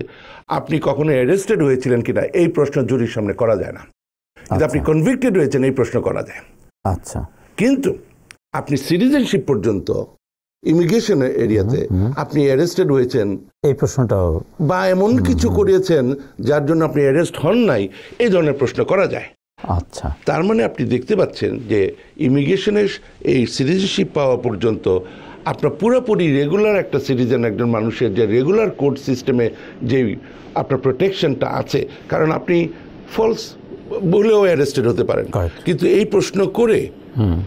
আপনি কখনো অ্যারেস্টেড হয়েছিলেন কিনা এই প্রশ্ন জুরির সামনে করা যায় না কিন্তু আপনি কনভিক্টেড আচ্ছা। হয়েছেন এই প্রশ্ন করা যায় আচ্ছা কিন্তু আপনি সিটিজেনশিপ পর্যন্ত ইমিগ্রেশন এরিয়াতে আপনি অ্যারেস্টেড হয়েছেন এই প্রশ্নটাও বা এমন কিছু করিয়েছেন যার জন্য আপনি অ্যারেস্ট হন নাই এই ধরনের প্রশ্ন করা যায় আচ্ছা তার মানে আপনি দেখতে পাচ্ছেন যে ইমিগ্রেশনের এই সিটিজেনশিপ পাওয়া পর্যন্ত আপনার পুরোপুরি রেগুলার একটা সিটিজেন একজন মানুষের যে রেগুলার কোর্ট সিস্টেমে যে আপনার প্রোটেকশনটা আছে কারণ আপনি ফলস বলেও অ্যারেস্টেড হতে পারেন কিন্তু এই প্রশ্ন করে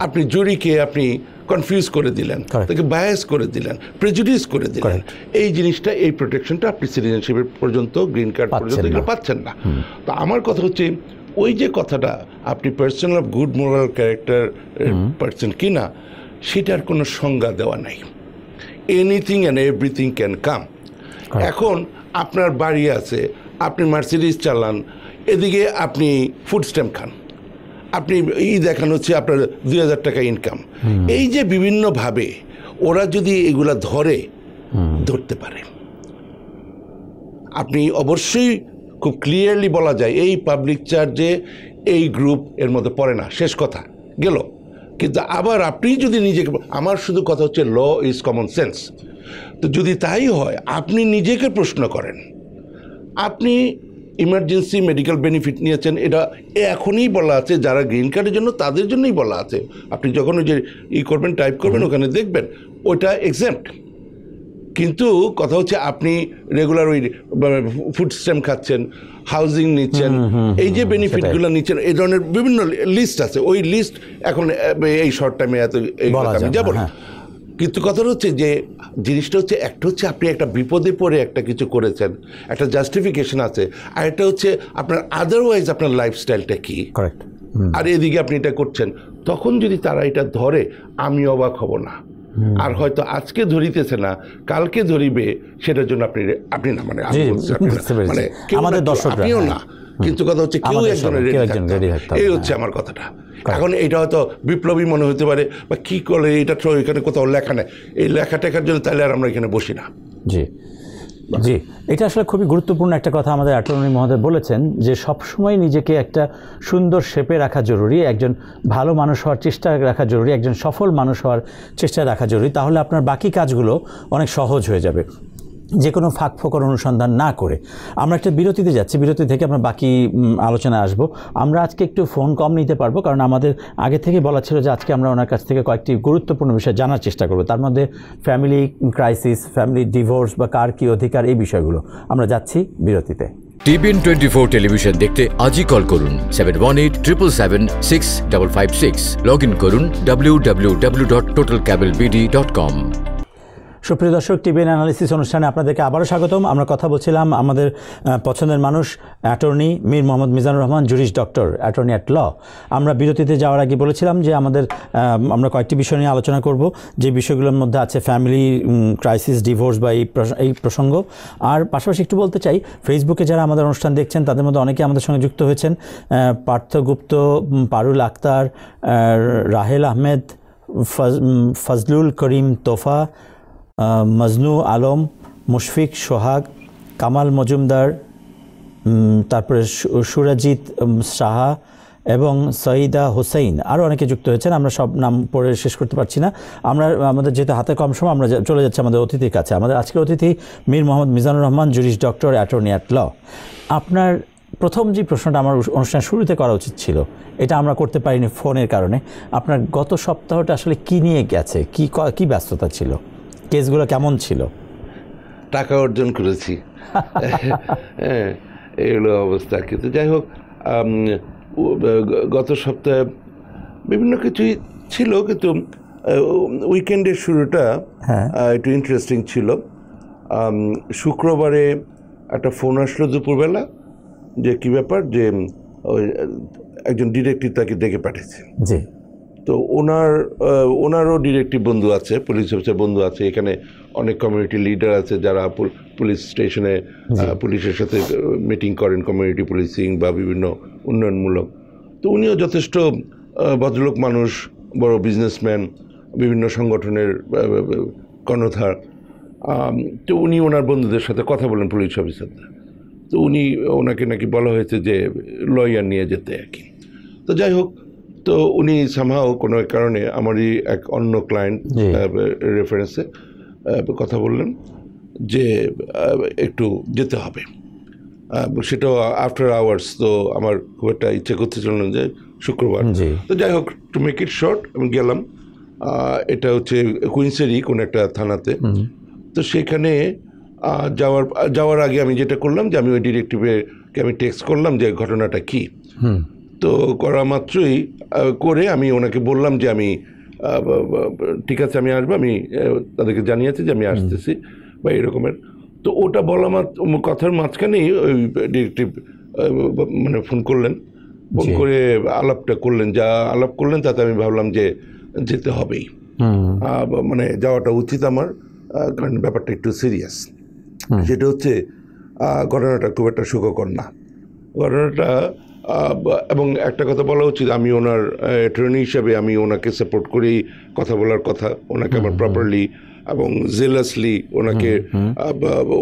আপনি জুরিকে আপনি কনফিউজ করে দিলেন তাকে বায়াস করে দিলেন প্রেজুডিস করে দিলেন এই জিনিসটা এই প্রোটেকশনটা আপনি সিটিজেনশিপের পর্যন্ত গ্রিন কার্ড পর্যন্ত এগুলো পাচ্ছেন না তো আমার কথা হচ্ছে ওই যে কথাটা আপনি person of good moral character person কিনা সেটার কোনো সংজ্ঞা দেওয়া নাই anything and everything can come এখন আপনার বাড়ি আছে আপনি মার্সিডিজ চালান এদিকে আপনি ফুড স্ট্যাম্প খান আপনি ই দেখানো হচ্ছে আপনার দুই হাজার টাকা ইনকাম এই যে বিভিন্নভাবে ওরা যদি এগুলা ধরে ধরতে পারে আপনি অবশ্যই খুব ক্লিয়ারলি বলা যায় এই পাবলিক চার্জে এই গ্রুপ এর মধ্যে পড়ে না শেষ কথা গেল কিন্তু আবার আপনি যদি নিজেকে আমার শুধু কথা হচ্ছে ল ইজ কমন সেন্স তো যদি তাই হয় আপনি নিজেকে প্রশ্ন করেন আপনি ইমার্জেন্সি মেডিকেল বেনিফিট নিয়েছেন এটা এখনই বলা আছে যারা গ্রিন কার্ডের জন্য তাদের জন্যই বলা আছে আপনি যখন ওই যে ই করবেন টাইপ করবেন ওখানে দেখবেন ওইটা এক্সাম্পট কিন্তু কথা হচ্ছে আপনি রেগুলার ওই ফুড স্ট্যাম্প খাচ্ছেন হাউজিং নিচ্ছেন এই যে বেনিফিটগুলো নিচ্ছেন এই ধরনের বিভিন্ন লিস্ট আছে ওই লিস্ট এখন এই শর্ট টাইমে এত যাবো না হ্যাঁ। কিন্তু কথা হচ্ছে যে জিনিসটা হচ্ছে একটা হচ্ছে আপনি একটা বিপদে পড়ে একটা কিছু করেছেন একটা জাস্টিফিকেশন আছে আর এটা হচ্ছে আপনার আদারওয়াইজ আপনার লাইফস্টাইলটা কি কারেক্ট আর এদিকে আপনি এটা করছেন তখন যদি তারা এটা ধরে আমি অবাক হব না আর হয়তো আজকে ধরিতেছে না কালকে ধরিবে সেটার জন্য আপনি আপনি না মানে মানে আমাদের দর্শকরাও না কিন্তু কথা হচ্ছে কেউ একজনের রেডি এই হ্যাঁ। হচ্ছে আমার কথাটা এখন এটা হয়তো বিপ্লবী মনে হতে পারে বা কি করে এটা এখানে কোথাও লেখা নেই এই লেখা টেখার জন্য তাহলে আর আমরা এখানে বসি না জি জি এটা আসলে খুবই গুরুত্বপূর্ণ একটা কথা আমাদের অ্যাটর্নি মহোদয় বলেছেন যে সবসময় নিজেকে একটা সুন্দর শেপে রাখা জরুরি একজন ভালো মানুষ হওয়ার চেষ্টা রাখা জরুরি একজন সফল মানুষ হওয়ার চেষ্টা রাখা জরুরি তাহলে আপনার বাকি কাজগুলো অনেক সহজ হয়ে যাবে যে কোনো ফাঁক ফোকর অনুসন্ধান না করে আমরা একটা বিরতিতে যাচ্ছি বিরতি থেকে আমরা বাকি আলোচনা আসব আমরা আজকে একটু ফোন কম নিতে পারবো কারণ আমাদের আগে থেকে বলা ছিল যে আজকে আমরা ওনার কাছ থেকে কয়েকটি গুরুত্বপূর্ণ বিষয় জানার চেষ্টা করব তার মধ্যে ফ্যামিলি ক্রাইসিস ফ্যামিলি ডিভোর্স বা কার কি অধিকার এই বিষয়গুলো আমরা যাচ্ছি বিরতিতে টিভিএন টোয়েন্টি ফোর টেলিভিশন দেখতে আজই কল করুন seven one eight triple seven six double five six log in করুন W W W dot total cable BD dot com সুপ্রিয় দর্শক টিভি অ্যানালিসিস অনুষ্ঠানে আপনাদেরকে আবারও স্বাগতম আমরা কথা বলছিলাম আমাদের পছন্দের মানুষ attorney Mir Mohammad Mizanur Rahman juris doctor attorney at law আমরা বিরতিতে যাওয়ার আগে বলেছিলাম যে আমাদের আমরা কয়েকটি বিষয় নিয়ে আলোচনা করব যে বিষয়গুলোর মধ্যে আছে ফ্যামিলি ক্রাইসিস ডিভোর্স বা এই এই প্রসঙ্গ আর পাশাপাশি একটু বলতে চাই ফেসবুকে যারা আমাদের অনুষ্ঠান দেখছেন তাদের মধ্যে অনেকে আমাদের সঙ্গে যুক্ত হয়েছেন পার্থগুপ্ত পারুল আক্তার রাহেল আহমেদ ফজলুল করিম তোফা মজনু আলম মুশফিক সোহাগ কামাল মজুমদার তারপরে সুরজিৎ সাহা এবং সঈদা হোসেইন আরও অনেকে যুক্ত হয়েছেন আমরা সব নাম পড়ে শেষ করতে পারছি না আমরা আমাদের যেহেতু হাতে কম সময় আমরা চলে যাচ্ছি আমাদের অতিথির কাছে আমাদের আজকে অতিথি Mir Mohammad Mizanur Rahman juris doctor attorney at law আপনার প্রথম যে প্রশ্নটা আমার অনুষ্ঠান শুরুতে করা উচিত ছিল এটা আমরা করতে পারিনি ফোনের কারণে আপনার গত সপ্তাহটা আসলে কি নিয়ে গেছে কি কী ব্যস্ততা ছিল কেসগুলো কেমন ছিল টাকা অর্জন করেছি এগুলো অবস্থা কিন্তু যাই হোক গত সপ্তাহে বিভিন্ন কিছুই ছিল কিন্তু উইকেন্ডের শুরুটা হ্যাঁ। একটু ইন্টারেস্টিং ছিল শুক্রবারে একটা ফোন আসলো দুপুরবেলা যে কি ব্যাপার যে একজন ডিরেক্টিভ তাকে ডেকে পাঠিয়েছে তো ওনার ওনারও ডিরেক্টিভ বন্ধু আছে পুলিশ অফিসার বন্ধু আছে এখানে অনেক কমিউনিটি লিডার আছে যারা পুলিশ স্টেশনে পুলিশের সাথে মিটিং করেন কমিউনিটি পুলিশিং বা বিভিন্ন উন্নয়নমূলক তো উনিও যথেষ্ট ভদ্রলোক মানুষ বড় বিজনেসম্যান বিভিন্ন সংগঠনের কর্ণধার তো উনি ওনার বন্ধুদের সাথে কথা বলেন পুলিশ অফিসারদের তো উনি ওনাকে নাকি বলা হয়েছে যে লয়ার নিয়ে যেতে আর কি তো যাই হোক তো উনি সামহাও কোনো কারণে আমারই এক অন্য ক্লায়েন্ট রেফারেন্সে কথা বললেন যে একটু যেতে হবে সেটাও আফটার আওয়ার্স তো আমার খুব একটা ইচ্ছে করতেছিল না যে শুক্রবার তো যাই হোক টু মেক ইট শর্ট আমি গেলাম এটা হচ্ছে কুইন্সেরই কোনো একটা থানাতে তো সেখানে যাওয়ার যাওয়ার আগে আমি যেটা করলাম যে আমি ওই ডিরেক্টিভেকে আমি টেক্সট করলাম যে ঘটনাটা কী তো করা মাত্রই করে আমি ওনাকে বললাম যে আমি ঠিক আছে আমি আসবো আমি তাদেরকে জানিয়েছি যে আমি আসতেছি বা এরকমের তো ওটা বলা কথার মাঝখানেই ওই ডিরেক্টিভ মানে ফোন করলেন ফোন করে আলাপটা করলেন যা আলাপ করলেন তাতে আমি ভাবলাম যে যেতে হবেই মানে যাওয়াটা উচিত আমার কারণ ব্যাপারটা একটু সিরিয়াস সেটা হচ্ছে ঘটনাটা খুব একটা সুখকর না ঘটনাটা এবং একটা কথা বলা উচিত আমি ওনার অ্যাটর্নি হিসাবে আমি ওনাকে সাপোর্ট করেই কথা বলার কথা ওনাকে আমার প্রপারলি এবং জেলাসলি ওনাকে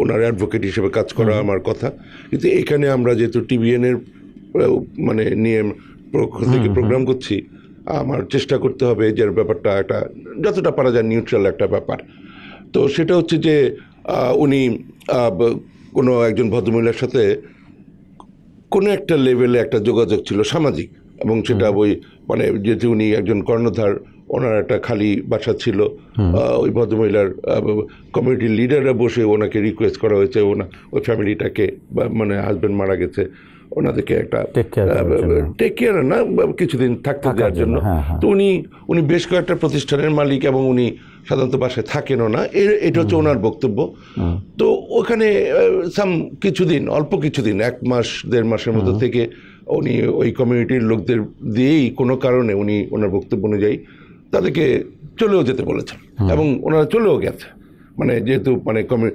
ওনার অ্যাডভোকেট হিসেবে কাজ করা আমার কথা কিন্তু এখানে আমরা যেহেতু টিভিএনের মানে নিয়ে থেকে প্রোগ্রাম করছি আমার চেষ্টা করতে হবে যে ব্যাপারটা একটা যতটা পারা যায় নিউট্রাল একটা ব্যাপার তো সেটা হচ্ছে যে উনি কোনো একজন ভদ্রমহিলার সাথে কোনো একটা লেভেলে একটা যোগাযোগ ছিল সামাজিক এবং সেটা ওই মানে যেহেতু উনি একজন কর্ণধার ওনার একটা খালি বাসা ছিল ওই ভদ্রমহিলার কমিউনিটির লিডাররা বসে ওনাকে রিকোয়েস্ট করা হয়েছে ওনা ওই ফ্যামিলিটাকে মানে হাজব্যান্ড মারা গেছে ওনাদেরকে একটা টেক কেয়ার না কিছুদিন থাকতে দেওয়ার জন্য হ্যাঁ, হ্যাঁ। তো উনি উনি বেশ কয়েকটা প্রতিষ্ঠানের মালিক এবং উনি সাধারণত বাসায় থাকেনও না এটা হচ্ছে ওনার বক্তব্য তো ওখানে সাম কিছুদিন অল্প কিছুদিন এক মাস দেড় মাসের মতো থেকে উনি ওই কমিউনিটির লোকদের দিয়েই কোনো কারণে উনি ওনার বক্তব্য অনুযায়ী তাদেরকে চলেও যেতে বলেছেন এবং ওনারা চলেও গেছে মানে যেহেতু মানে কমি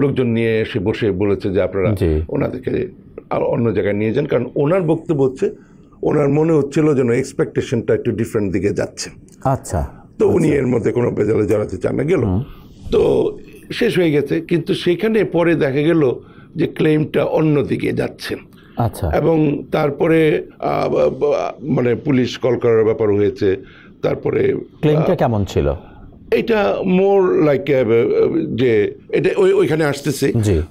লোকজন নিয়ে এসে বসে বলেছে যে আপনারা ওনাদেরকে আর অন্য জায়গায় নিয়ে যান কারণ ওনার বক্তব্য হচ্ছে ওনার মনে হচ্ছিল যেন এক্সপেকটেশনটা একটু ডিফারেন্ট দিকে যাচ্ছে আচ্ছা তো উনি এর মধ্যে কোনো বেজালে জড়াতে চান না গেল তো শেষ হয়ে গেছে কিন্তু সেখানে পরে দেখা গেল যে ক্লেমটা অন্য দিকে যাচ্ছে আচ্ছা এবং তারপরে মানে পুলিশ কল করার ব্যাপার হয়েছে তারপরে ক্লেমটা কেমন ছিল এটা মোর লাইক uh, uh, যে এটা ওই ওইখানে আসতেছে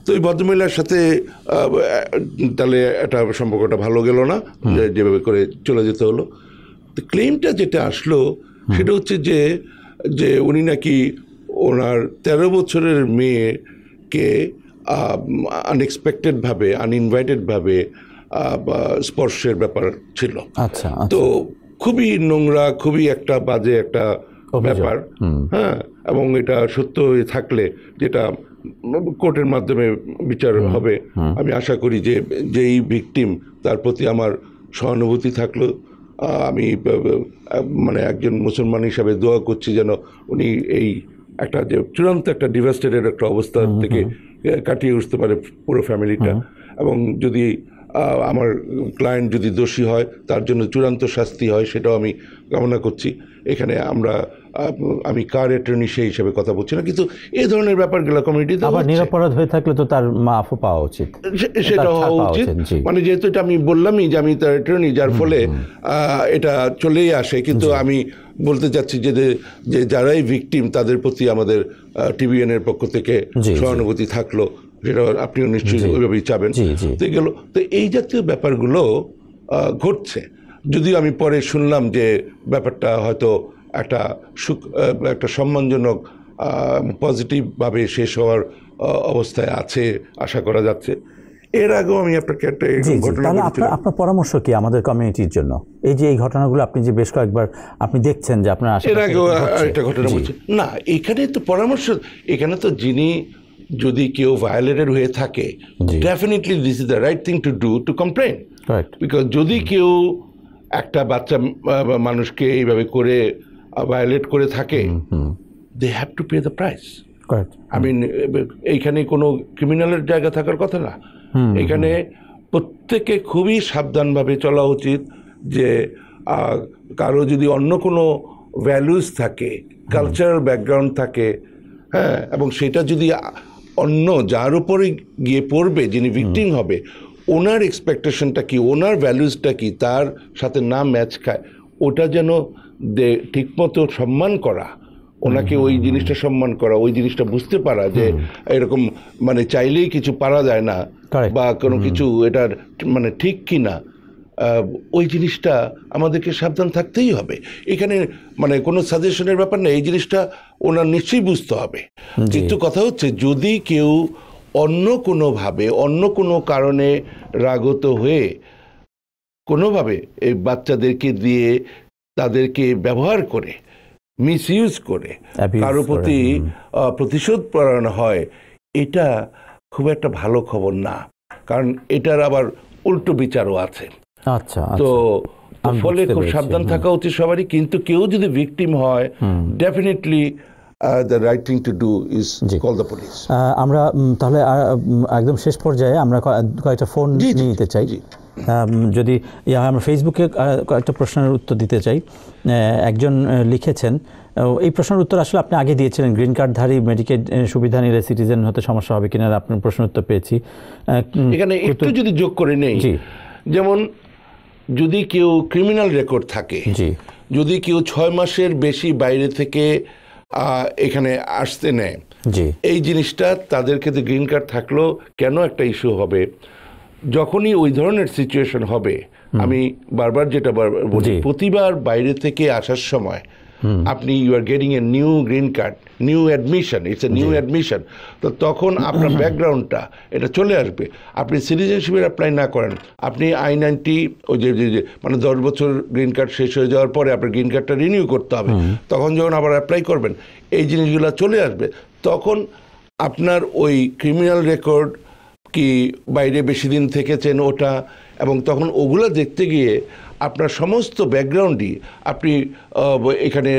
তো ওই ভদ্রমহিলার সাথে তাহলে একটা সম্পর্কটা ভালো গেল না যেভাবে করে চলে যেতে হলো তো ক্লেমটা যেটা আসলো সেটা হচ্ছে যে যে উনি নাকি ওনার তেরো বছরের মেয়েকে আনএক্সপেক্টেডভাবে আনইনভাইটেডভাবে স্পর্শের ব্যাপার ছিল আচ্ছা, আচ্ছা তো খুবই নোংরা খুবই একটা বাজে একটা ব্যাপার হ্যাঁ এবং এটা সত্য হয়ে থাকলে যেটা কোর্টের মাধ্যমে বিচার হবে আমি আশা করি যে যেই ভিকটিম তার প্রতি আমার সহানুভূতি থাকলো আমি মানে একজন মুসলমান হিসাবে দোয়া করছি যেন উনি এই একটা যে চূড়ান্ত একটা ডিভাস্টেডের একটা অবস্থা থেকে কাটিয়ে উঠতে পারে পুরো ফ্যামিলিটা এবং যদি আমার ক্লায়েন্ট যদি দোষী হয় তার জন্য চূড়ান্ত শাস্তি হয় সেটাও আমি কামনা করছি এখানে আমরা আমি কার অ্যাটর্নি সেই হিসেবে কথা বলছি না কিন্তু এ ধরনের ব্যাপারগুলো কমিউনিটিতে আবার নিরাপরাধ হয়ে থাকলে তো তার মাফ পাওয়া উচিত সেটা হওয়া উচিত মানে যেহেতু এটা আমি বললামই যে আমি তার অ্যাটর্নি যার ফলে এটা চলেই আসে কিন্তু আমি বলতে চাচ্ছি যে যে যারাই ভিকটিম তাদের প্রতি আমাদের টিভিএনের পক্ষ থেকে সহানুভূতি থাকলো সেটা আপনিও নিশ্চয়ই ওইভাবেই চাবেন তো গেল তো এই জাতীয় ব্যাপারগুলো ঘটছে যদিও আমি পরে শুনলাম যে ব্যাপারটা হয়তো একটা একটা সম্মানজনক পজিটিভভাবে শেষ হওয়ার অবস্থায় আছে আশা করা যাচ্ছে এর আগেও আমি আপনাকে একটা ঘটনা আপনার আপনার পরামর্শ কি আমাদের কমিউনিটির জন্য এই যে এই ঘটনাগুলো আপনি যে বেশ কয়েকবার আপনি দেখছেন যে আপনার এর আগেও একটা ঘটনা বলছে না এখানে তো পরামর্শ এখানে তো যিনি যদি কেউ ভায়োলেটেড হয়ে থাকে definitely this is the right thing to do to complain because যদি কেউ একটা বাচ্চা মানুষকে এইভাবে করে ভায়োলেট করে থাকে they have to pay the price I mean এইখানে কোনো ক্রিমিনালের জায়গা থাকার কথা না এখানে প্রত্যেকে খুবই সাবধানভাবে চলা উচিত যে কারো যদি অন্য কোনো ভ্যালুস থাকে কালচারাল ব্যাকগ্রাউন্ড থাকে হ্যাঁ এবং সেটা যদি অন্য যার উপরে গিয়ে পড়বে যিনি ভিক্টিং হবে ওনার এক্সপেকটেশনটা কি ওনার ভ্যালুসটা কি তার সাথে না ম্যাচ খায় ওটা যেন যে ঠিকমতো সম্মান করা ওনাকে ওই জিনিসটা সম্মান করা ওই জিনিসটা বুঝতে পারা যে এরকম মানে চাইলেই কিছু পারা যায় না বা কোনো কিছু এটার মানে ঠিক কি না ওই জিনিসটা আমাদেরকে সাবধান থাকতেই হবে এখানে মানে কোনো সাজেশনের ব্যাপার না এই জিনিসটা ওনার নিশ্চয়ই বুঝতে হবে কিন্তু কথা হচ্ছে যদি কেউ অন্য কোনোভাবে অন্য কোনো কারণে রাগত হয়ে কোনোভাবে এই বাচ্চাদেরকে দিয়ে তাদেরকে ব্যবহার করে মিসইউজ করে কারো প্রতি প্রতিশোধ পরায়ণ হয় এটা খুব একটা ভালো খবর না কারণ এটার আবার উল্টো বিচারও আছে আচ্ছা তো আচ্ছা। ফলে খুব সাবধান থাকা উচিত সবারই কিন্তু কেউ যদি ভিকটিম হয় ডেফিনেটলি আমরা তাহলে একদম শেষ পর্যায়ে আমরা কয়েকটা ফোন নিতে চাই যদি আমরা ফেসবুকে একটা প্রশ্নের উত্তর দিতে চাই একজন লিখেছেন এই প্রশ্নের উত্তর আসলে আপনি আগে দিয়েছিলেন গ্রিন কার্ডধারী মেডিকেল সুবিধা নিলে সিটিজেন হতে সমস্যা হবে কিনা আপনার প্রশ্নের উত্তর পেয়েছি এখানে একটু যদি যোগ করে নেই যেমন যদি কেউ ক্রিমিনাল রেকর্ড থাকে জি যদি কেউ ছয় মাসের বেশি বাইরে থেকে এখানে আসতে নেয় এই জিনিসটা তাদের ক্ষেত্রে গ্রিন কার্ড থাকলেও কেন একটা ইস্যু হবে যখনই ওই ধরনের সিচুয়েশন হবে আমি বারবার যেটা বারবার বলি প্রতিবার বাইরে থেকে আসার সময় আপনি you are getting a new green card new admission it's a new admission তো তখন আপনার ব্যাকগ্রাউন্ডটা এটা চলে আসবে আপনি সিটিজেনশিপের অ্যাপ্লাই না করেন আপনি আই নাইনটি ওই যে যে মানে দশ বছর গ্রিন কার্ড শেষ হয়ে যাওয়ার পরে আপনার গ্রিন কার্ডটা রিনিউ করতে হবে তখন যখন আবার অ্যাপ্লাই করবেন এই জিনিসগুলো চলে আসবে তখন আপনার ওই ক্রিমিনাল রেকর্ড কি বাইরে বেশি দিন থেকেছেন ওটা এবং তখন ওগুলো দেখতে গিয়ে আপনার সমস্ত ব্যাকগ্রাউন্ডই আপনি এখানে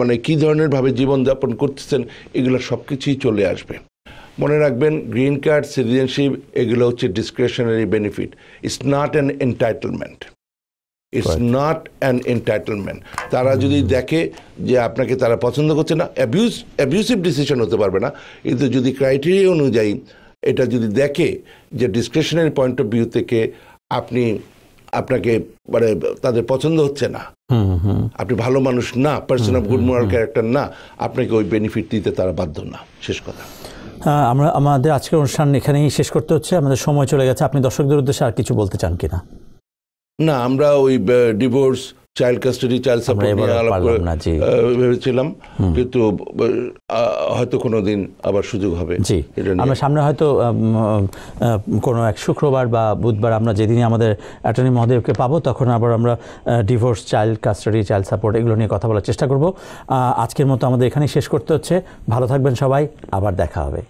মানে কী ধরনের ভাবে জীবনযাপন করতেছেন এগুলো সব কিছুই চলে আসবে মনে রাখবেন গ্রিন কার্ড সিটিজেনশিপ এগুলো হচ্ছে discretionary benefit it's not an entitlement it's not an entitlement তারা যদি দেখে যে আপনাকে তারা পছন্দ করছে না অ্যাবিউস অ্যাবিউসিভ ডিসিশন হতে পারবে না কিন্তু যদি ক্রাইটেরিয়া অনুযায়ী এটা যদি দেখে যে ডিসক্রিপশনারি পয়েন্ট অফ ভিউ থেকে আপনি আপনাকে মানে তাদের পছন্দ হচ্ছে না আপনি ভালো মানুষ না person of good moral character না আপনাকে ওই বেনিফিট দিতে তারা বাধ্য না শেষ কথা আমরা আমাদের আজকের অনুষ্ঠান এখানেই শেষ করতে হচ্ছে আমাদের সময় চলে গেছে আপনি দর্শকদের উদ্দেশ্যে আর কিছু বলতে চান কিনা না আমরা ওই divorce child custody child support নিয়ে আলাপ করে ভেবেছিলাম কিন্তু হয়তো কোনো দিন আবার সুযোগ হবে জি আমরা সামনে হয়তো কোনো এক শুক্রবার বা বুধবার আমরা যেদিনই আমাদের অ্যাটর্নি মহাদেবকে পাবো তখন আবার আমরা divorce child custody child support এগুলো নিয়ে কথা বলার চেষ্টা করব আজকের মতো আমাদের এখানেই শেষ করতে হচ্ছে ভালো থাকবেন সবাই আবার দেখা হবে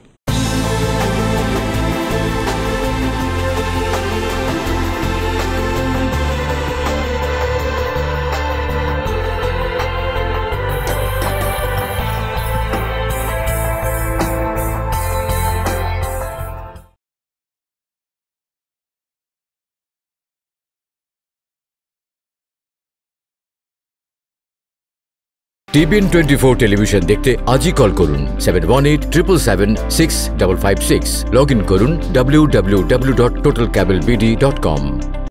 টিবিএন টোয়েন্টি ফোর টেলিভিশন দেখতে আজই কল করুন seven one eight triple seven six double five six log in করুন W W W dot total cable BD dot কম